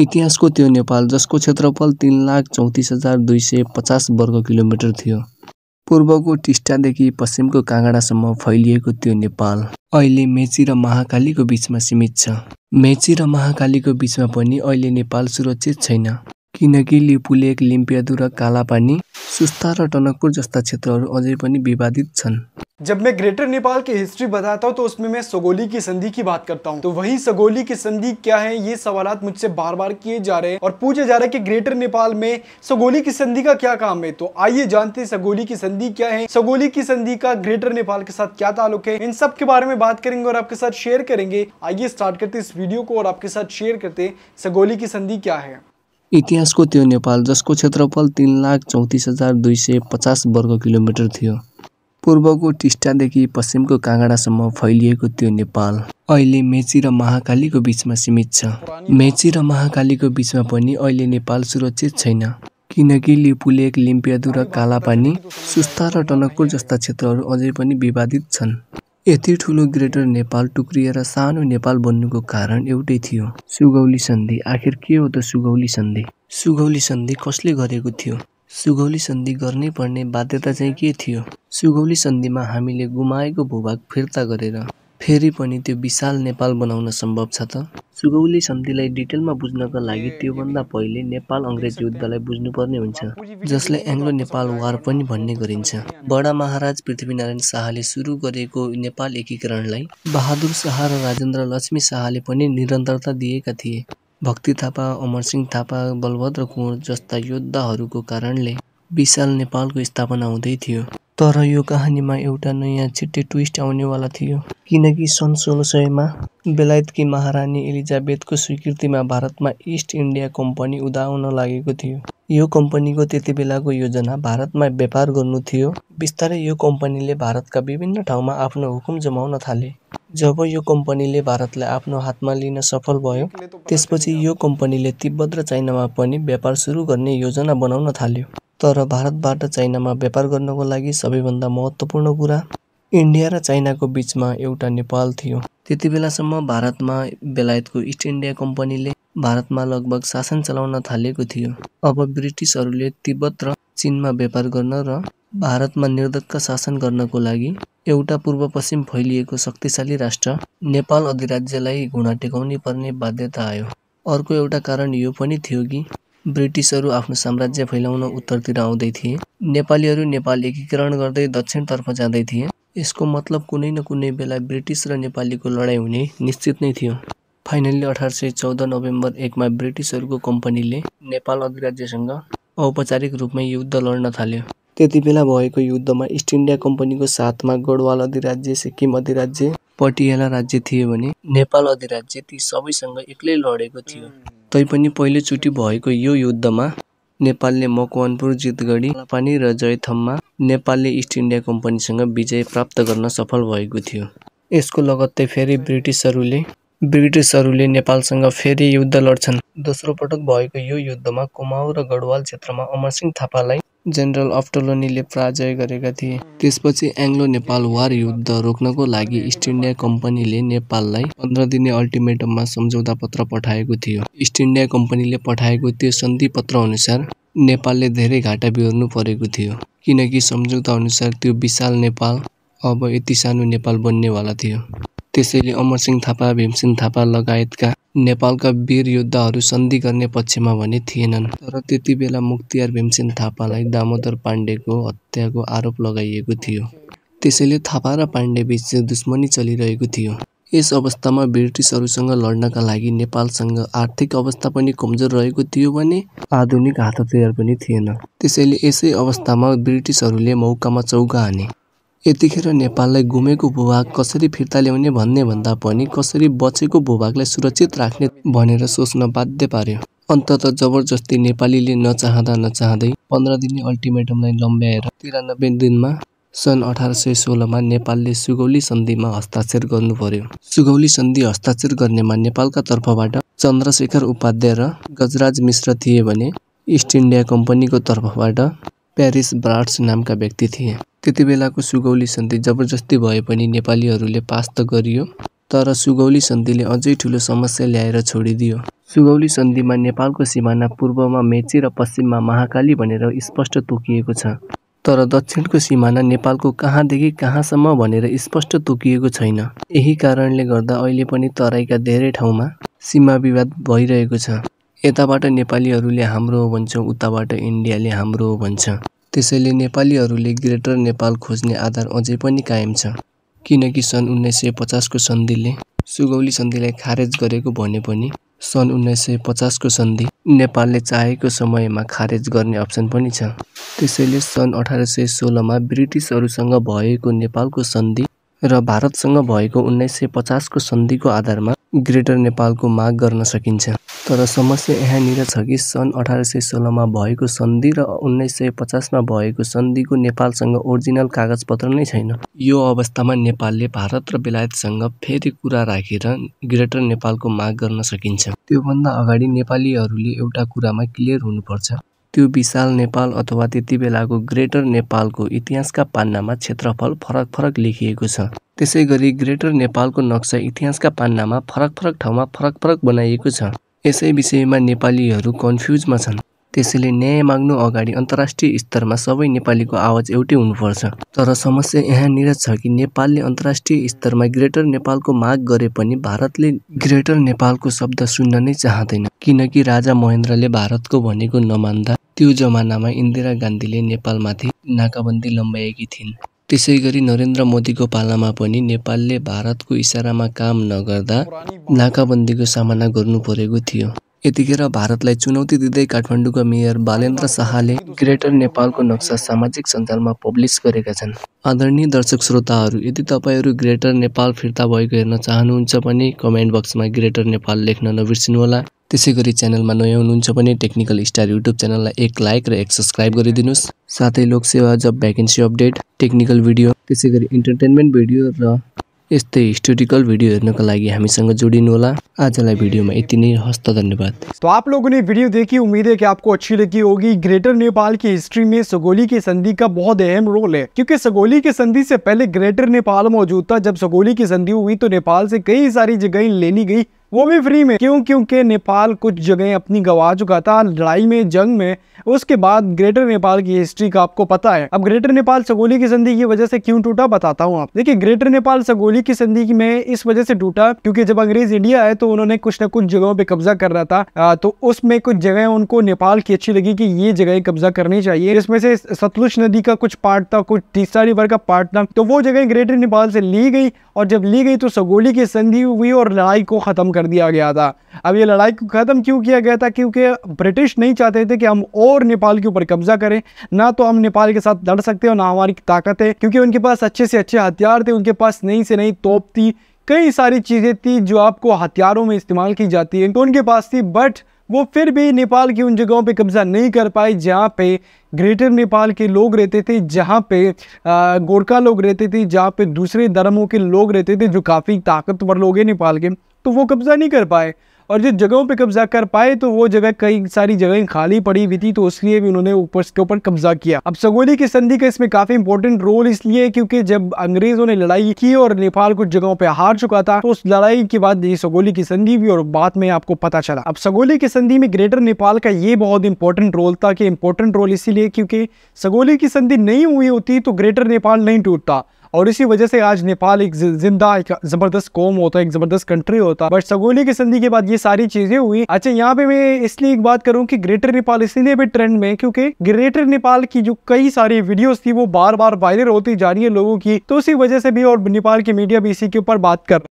इतिहासको त्यो नेपाल जसको क्षेत्रफल तिन लाख चौतिस हजार दुई सय पचास वर्ग किलोमिटर थियो पूर्वको टिस्टादेखि पश्चिमको काँगडासम्म फैलिएको त्यो नेपाल अहिले मेची र महाकालीको बिचमा सीमित छ मेची र महाकालीको बिचमा पनि अहिले नेपाल सुरक्षित छैन किनकि लिपुलेक लिम्पियादु र कालापानी सुस्ता र टनकपुर जस्ता क्षेत्रहरू अझै पनि विवादित छन् जब मैं ग्रेटर नेपाल की हिस्ट्री बताता हूँ तो उसमें मैं सगोली की संधि की बात करता हूँ तो वही सगोली की संधि क्या है ये सवाल मुझसे बार बार किए जा रहे हैं और पूछे जा रहे हैं कि ग्रेटर नेपाल में सगोली की संधि का क्या काम है तो आइए जानते हैं सगोली की संधि क्या है सगोली की संधि का ग्रेटर नेपाल के साथ क्या ताल्लुक है इन सब के बारे में बात करेंगे और आपके साथ शेयर करेंगे आइए स्टार्ट करते इस वीडियो को और आपके साथ शेयर करते सगोली की संधि क्या है को त्यो नेपाल जिसको क्षेत्रफल तीन लाख चौतिस हजार दुई सय पचास वर्ग किलोमीटर थियो पूर्वको टिस्टादेखि पश्चिमको काँगडासम्म फैलिएको त्यो नेपाल अहिले मेची र महाकालीको बिचमा सीमित छ मेची र महाकालीको बिचमा पनि अहिले नेपाल सुरक्षित छैन किनकि लिपुलेक लिम्पियादु र कालापानी सुस्ता र टनकपुर जस्ता क्षेत्रहरू अझै पनि विवादित छन् यति ठुलो ग्रेटर नेपाल टुक्रिएर सानो नेपाल बन्नुको कारण एउटै थियो सुगौली सन्धि आखिर के हो त सुगौली सन्धि सुगौली सन्धि कसले गरेको थियो सुगौली सन्धि गर्नै पर्ने बाध्यता चाहिँ के थियो सुगौली सन्धिमा हामीले गुमाएको भूभाग फिर्ता गरेर फेरि पनि त्यो विशाल नेपाल बनाउन सम्भव छ त सुगौली सन्धिलाई डिटेलमा बुझ्नका लागि त्योभन्दा पहिले नेपाल अङ्ग्रेज युद्धलाई बुझ्नुपर्ने हुन्छ जसले एङ्ग्लो नेपाल वार पनि भन्ने गरिन्छ बडा महाराज पृथ्वीनारायण शाहले सुरु गरेको नेपाल एकीकरणलाई बहादुर शाह र राजेन्द्र लक्ष्मी शाहले पनि निरन्तरता दिएका थिए भक्ति थापा अमरसिंह थापा बलभद्र कुँवर जस्ता योद्धाहरूको कारणले विशाल नेपालको स्थापना हुँदै थियो तर यो कहानीमा एउटा नयाँ छिट्टै ट्विस्ट आउनेवाला थियो किनकि सन् सोह्र सयमा बेलायतकी महारानी एलिजाबेथको स्वीकृतिमा भारतमा इस्ट इन्डिया कम्पनी उदाउन लागेको थियो यो कम्पनीको त्यति बेलाको योजना भारतमा व्यापार गर्नु थियो बिस्तारै यो कम्पनीले भारतका विभिन्न ठाउँमा आफ्नो हुकुम जमाउन थाले जब यो कम्पनीले भारतलाई आफ्नो हातमा लिन सफल भयो त्यसपछि यो कम्पनीले तिब्बत र चाइनामा पनि व्यापार सुरु गर्ने योजना बनाउन थाल्यो तर भारतबाट चाइनामा व्यापार गर्नको लागि सबैभन्दा महत्त्वपूर्ण कुरा इन्डिया र चाइनाको बिचमा एउटा नेपाल थियो त्यति बेलासम्म भारतमा बेलायतको इस्ट इन्डिया कम्पनीले भारतमा लगभग शासन चलाउन थालेको थियो अब ब्रिटिसहरूले तिब्बत र चिनमा व्यापार गर्न र भारतमा निर्दक्क शासन गर्नको लागि एउटा पूर्व पश्चिम फैलिएको शक्तिशाली राष्ट्र नेपाल अधिराज्यलाई घुँडा टेकाउनै पर्ने बाध्यता आयो अर्को एउटा कारण यो पनि थियो कि ब्रिटिसहरू आफ्नो साम्राज्य फैलाउन उत्तरतिर आउँदै थिए नेपालीहरू नेपाल एकीकरण गर्दै दक्षिणतर्फ जाँदै थिए यसको मतलब कुनै न कुनै बेला ब्रिटिस र नेपालीको लडाइँ हुने निश्चित नै थियो फाइनल्ली अठार सय चौध नोभेम्बर एकमा ब्रिटिसहरूको कम्पनीले नेपाल अधिराज्यसँग औपचारिक रूपमा युद्ध लड्न थाल्यो त्यति बेला भएको युद्धमा इस्ट इन्डिया कम्पनीको साथमा गढवाल अधिराज्य सिक्किम अधिराज्य पटियाला राज्य थियो भने नेपाल अधिराज्य ती सबैसँग एक्लै लडेको थियो तैपनि पहिलोचोटि भएको यो युद्धमा नेपालले मकवानपुर जितगढी पानी र जयथममा नेपालले इस्ट इन्डिया कम्पनीसँग विजय प्राप्त गर्न सफल भएको थियो यसको लगत्तै फेरि ब्रिटिसहरूले ब्रिटिसहरूले नेपालसँग फेरि युद्ध लड्छन् दोस्रो पटक भएको यो युद्धमा कुमाउ र गढवाल क्षेत्रमा अमरसिंह थापालाई जेनरल अफ्टोलोनीले पराजय गरेका थिए त्यसपछि एङ्ग्लो नेपाल वार युद्ध रोक्नको लागि इस्ट इन्डिया कम्पनीले नेपाललाई पन्ध्र दिने अल्टिमेटममा सम्झौता पत्र पठाएको थियो इस्ट इन्डिया कम्पनीले पठाएको त्यो सन्धि अनुसार नेपालले धेरै घाटा बिहोर्नु परेको थियो किनकि सम्झौता अनुसार त्यो विशाल नेपाल अब यति सानो नेपाल बन्नेवाला थियो त्यसैले अमरसिंह थापा भीमसिंह थापा लगायतका नेपालका वीर योद्धाहरू सन्धि गर्ने पक्षमा भने थिएनन् तर त्यति बेला मुक्तियार भीमसेन थापालाई दामोदर पाण्डेको हत्याको आरोप लगाइएको थियो त्यसैले थापा र पाण्डे बिच दुश्मनी चलिरहेको थियो यस अवस्थामा ब्रिटिसहरूसँग लड्नका लागि नेपालसँग आर्थिक अवस्था पनि कमजोर रहेको थियो भने आधुनिक हात पनि थिएन त्यसैले यसै अवस्थामा ब्रिटिसहरूले मौकामा चौका हाने यतिखेर नेपाललाई गुमेको भूभाग कसरी फिर्ता ल्याउने भन्ने भन्दा पनि कसरी बचेको भूभागलाई सुरक्षित राख्ने भनेर सोच्न बाध्य पार्यो अन्तत जबरजस्ती नेपालीले नचाहँदा नचाहँदै पन्ध्र दिने अल्टिमेटमलाई लम्ब्याएर तिरानब्बे दिनमा सन् अठार सय सोह्रमा नेपालले सुगौली सन्धिमा हस्ताक्षर गर्नु पर्यो सुगौली सन्धि हस्ताक्षर गर्नेमा नेपालका तर्फबाट चन्द्रशेखर उपाध्याय र गजराज मिश्र थिए भने इस्ट इन्डिया कम्पनीको तर्फबाट प्यारिस ब्राड्स नामका व्यक्ति थिए त्यति बेलाको सुगौली सन्धि जबरजस्ती भए पनि नेपालीहरूले पास त गरियो तर सुगौली सन्धिले अझै ठुलो समस्या ल्याएर छोडिदियो सुगौली सन्धिमा नेपालको सिमाना पूर्वमा मेची र पश्चिममा महाकाली भनेर स्पष्ट तोकिएको छ तर दक्षिणको सिमाना नेपालको कहाँदेखि कहाँसम्म भनेर स्पष्ट तोकिएको छैन यही कारणले गर्दा अहिले पनि तराईका धेरै ठाउँमा सीमा विवाद भइरहेको छ यताबाट नेपालीहरूले हाम्रो हो भन्छ उताबाट इन्डियाले हाम्रो हो भन्छ त्यसैले नेपालीहरूले ग्रेटर नेपाल खोज्ने आधार अझै पनि कायम छ किनकि सन् उन्नाइस सय पचासको सन्धिले सुगौली सन्धिलाई खारेज गरेको भने पनि सन् उन्नाइस सय पचासको सन्धि नेपालले चाहेको समयमा खारेज गर्ने अप्सन पनि छ त्यसैले सन् अठार सय सोह्रमा ब्रिटिसहरूसँग भएको नेपालको सन्धि र भारतसँग भएको उन्नाइस सय पचासको सन्धिको आधारमा ग्रेटर नेपालको माग गर्न सकिन्छ तर समस्या यहाँनिर छ कि सन् अठार सय सोह्रमा भएको सन्धि र उन्नाइस सय पचासमा भएको सन्धिको नेपालसँग ओरिजिनल कागजपत्र नै छैन यो अवस्थामा नेपालले भारत र बेलायतसँग फेरि कुरा राखेर ग्रेटर नेपालको माग गर्न सकिन्छ त्योभन्दा अगाडि नेपालीहरूले एउटा कुरामा क्लियर हुनुपर्छ त्यो विशाल नेपाल अथवा त्यति बेलाको ग्रेटर नेपालको इतिहासका पान्नामा क्षेत्रफल फरक फरक लेखिएको छ त्यसै गरी ग्रेटर नेपालको नक्सा इतिहासका पान्नामा फरक फरक ठाउँमा फरक फरक बनाइएको छ यसै विषयमा नेपालीहरू कन्फ्युजमा छन् त्यसैले न्याय माग्नु अगाडि अन्तर्राष्ट्रिय स्तरमा सबै नेपालीको आवाज एउटै हुनुपर्छ तर समस्या यहाँनिर छ कि नेपालले अन्तर्राष्ट्रिय स्तरमा ग्रेटर नेपालको माग गरे पनि भारतले ग्रेटर नेपालको शब्द सुन्न नै चाहँदैन किनकि राजा महेन्द्रले भारतको भनेको नमान्दा त्यो जमानामा इन्दिरा गान्धीले नेपालमाथि नाकाबन्दी लम्ब्याएकी थिइन् त्यसै गरी नरेन्द्र मोदीको पालामा पनि नेपालले भारतको इसारामा काम नगर्दा नाकाबन्दीको सामना गर्नु परेको थियो यतिखेर भारतलाई चुनौती दिँदै काठमाडौँका मेयर बालेन्द्र शाहले ग्रेटर नेपालको नक्सा सामाजिक सञ्जालमा पब्लिस गरेका छन् आदरणीय दर्शक श्रोताहरू यदि तपाईँहरू ग्रेटर नेपाल फिर्ता भएको हेर्न चाहनुहुन्छ भने कमेन्ट बक्समा ग्रेटर नेपाल लेख्न नबिर्सिनुहोला तेगरी चैनल में नया हुनुहुन्छ टेक्निकल स्टार यूट्यूब चैनल में एक लाइक और एक सब्सक्राइब कर दिन साथ ही लोकसेवा जब भ्याकेन्सी अपडेट टेक्निकल भिडियो तेगरी इंटरटेनमेंट भिडियो रस्ते हिस्टोरिकल भिडियो हेन का लगी हमीसंग जोड़िनु होला आजलाई वीडियोमा यति नै हस् त धन्यवाद तो आप लोगों ने वीडियो देखी उम्मीद है कि आपको अच्छी लगी होगी ग्रेटर नेपाल की हिस्ट्री में सगोली की संधि का बहुत अहम रोल है क्योंकि सगोली की संधि से पहले ग्रेटर नेपाल मौजूद था जब सगोली की संधि हुई तो नेपाल से कई सारी जगह लेनी गई वो भी फ्री में क्यों क्योंकि नेपाल कुछ जगह अपनी गवा चुका था लड़ाई में जंग में उसके बाद ग्रेटर नेपाल की हिस्ट्री का आपको पता है अब ग्रेटर नेपाल सगोली की संधि की वजह से क्यों टूटा बताता हूँ आप देखिए ग्रेटर नेपाल सगोली की संधि में इस वजह से टूटा क्योंकि जब अंग्रेज इंडिया आए तो उन्होंने कुछ ना कुछ जगहों पर कब्जा कर रहा था आ, तो उसमें कुछ जगह उनको नेपाल की अच्छी लगी कि ये जगह कब्जा करनी चाहिए इसमें से सतलुज नदी का कुछ पार्ट था कुछ तीसरा रिवर का पार्ट था तो वो जगह ग्रेटर नेपाल से ली गई और जब ली गई तो सगोली की संधि हुई और लड़ाई को खत्म कर दिया गया था अब ये लड़ाई को ख़त्म क्यों किया गया था क्योंकि ब्रिटिश नहीं चाहते थे कि हम और नेपाल के ऊपर कब्जा करें ना तो हम नेपाल के साथ लड़ सकते और ना हमारी ताकत है क्योंकि उनके पास अच्छे से अच्छे हथियार थे उनके पास नई से नई तोप थी कई सारी चीज़ें थी जो आपको हथियारों में इस्तेमाल की जाती है तो उनके पास थी बट वो फिर भी नेपाल की उन जगहों पे कब्ज़ा नहीं कर पाए जहाँ पे ग्रेटर नेपाल के लोग रहते थे जहाँ पे गोरखा लोग रहते थे जहाँ पे दूसरे धर्मों के लोग रहते थे जो काफ़ी ताकतवर लोग हैं नेपाल के तो वो कब्ज़ा नहीं कर पाए और जिस जगहों पे कब्ज़ा कर पाए तो वो जगह कई सारी जगह खाली पड़ी हुई थी तो उसलिए भी उन्होंने ऊपर के ऊपर कब्जा किया अब सगोली की संधि का इसमें काफ़ी इंपॉर्टेंट रोल इसलिए क्योंकि जब अंग्रेज़ों ने लड़ाई की और नेपाल कुछ जगहों पर हार चुका था तो उस लड़ाई के बाद ये सगोली की संधि भी और बाद में आपको पता चला अब सगोली की संधि में ग्रेटर नेपाल का ये बहुत इंपॉर्टेंट रोल था कि इंपॉर्टेंट रोल इसीलिए क्योंकि सगोली की संधि नहीं हुई होती तो ग्रेटर नेपाल नहीं टूटता और इसी वजह से आज नेपाल एक जिंदा एक ज़बरदस्त कौम होता है एक ज़बरदस्त कंट्री होता है बट सगोली की संधि के बाद ये सारी चीज़ें हुई अच्छा यहाँ पे मैं इसलिए एक बात करूँ कि ग्रेटर नेपाल इसीलिए भी ट्रेंड में क्योंकि ग्रेटर नेपाल की जो कई सारी वीडियोज़ थी वो बार बार वायरल होती जा रही है लोगों की तो उसी वजह से भी और नेपाल की मीडिया भी इसी के ऊपर बात कर